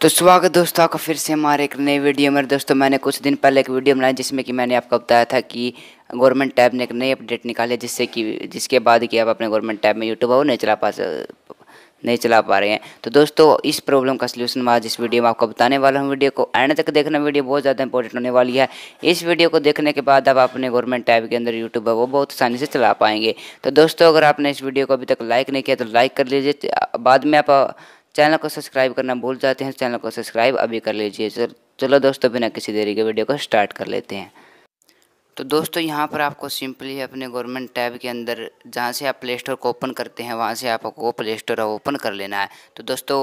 तो स्वागत दोस्तों आपका फिर से हमारे एक नई वीडियो में दोस्तों मैंने कुछ दिन पहले एक वीडियो बनाई जिसमें कि मैंने आपको बताया था कि गवर्नमेंट टैब ने एक नई अपडेट निकाली जिससे कि जिसके बाद कि आप अपने गवर्नमेंट टैब में यूट्यूब आओ नहीं चला पा नहीं चला पा रहे हैं तो दोस्तों इस प्रॉब्लम का सोल्यूशन आज इस वीडियो में आपको बताने वाला हूँ वीडियो को एंड तक देखना वीडियो बहुत ज़्यादा इंपॉर्टेंट होने वाली है इस वीडियो को देखने के बाद आप अपने गवर्नमेंट टैब के अंदर यूट्यूब है वो बहुत आसानी से चला पाएंगे तो दोस्तों अगर आपने इस वीडियो को अभी तक लाइक नहीं किया तो लाइक कर लीजिए बाद में आप चैनल को सब्सक्राइब करना भूल जाते हैं चैनल को सब्सक्राइब अभी कर लीजिए चलो दोस्तों बिना किसी देरी के वीडियो को स्टार्ट कर लेते हैं तो दोस्तों यहाँ पर आपको सिंपली अपने गवर्नमेंट टैब के अंदर जहाँ से आप प्ले स्टोर को ओपन करते हैं वहाँ से आपको प्ले स्टोर ओपन कर लेना है तो दोस्तों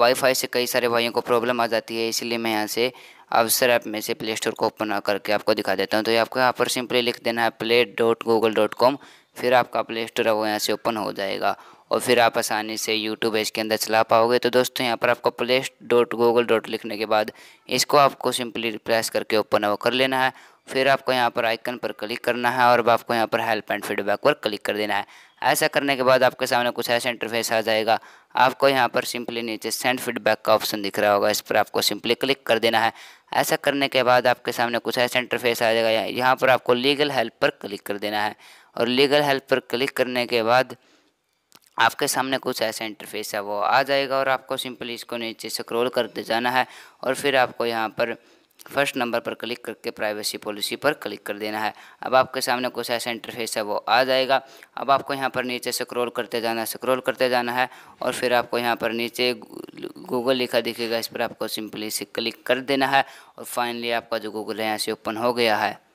वाईफाई से कई सारे भाइयों को प्रॉब्लम आ जाती है इसलिए मैं यहाँ से अवसर ऐप में से प्ले स्टोर को ओपन करके आपको दिखा देता हूँ तो आपको यहाँ पर सिंपली लिख देना है play dot Google dot com फिर आपका प्ले स्टोर है वो यहाँ से ओपन हो जाएगा और फिर आप आसानी से यूट्यूब इसके अंदर चला पाओगे तो दोस्तों यहाँ पर आपको प्ले डॉट गूगल डॉट लिखने के बाद इसको आपको सिंपली प्रेस करके ओपन वो कर लेना है फिर आपको यहाँ पर आइकन पर क्लिक करना है और आपको यहाँ पर हेल्प एंड फीडबैक पर क्लिक कर देना है ऐसा करने के बाद आपके सामने कुछ ऐसा इंटरफेस आ जाएगा आपको यहाँ पर सिंपली नीचे सेंड फीडबैक का ऑप्शन दिख रहा होगा इस पर आपको सिंपली क्लिक कर देना है ऐसा करने के बाद आपके सामने कुछ ऐसा इंटरफेस आ जाएगा यहाँ पर आपको लीगल हेल्प पर क्लिक कर देना है और लीगल हेल्प पर क्लिक करने के बाद आपके सामने कुछ ऐसा इंटरफेस है वो आ जाएगा और आपको सिंपली इसको नीचे स्क्रॉल करते जाना है और फिर आपको यहाँ पर फर्स्ट नंबर पर क्लिक करके प्राइवेसी पॉलिसी पर क्लिक कर देना है अब आपके सामने कुछ ऐसा इंटरफेस है वो आ जाएगा अब आपको यहाँ पर नीचे स्क्रॉल करते जाना है स्क्रॉल करते जाना है और फिर आपको यहाँ पर नीचे गूगल लिखा दिखेगा इस पर आपको सिंपली से क्लिक कर देना है और फाइनली आपका जो गूगल है यहाँ से ओपन हो गया है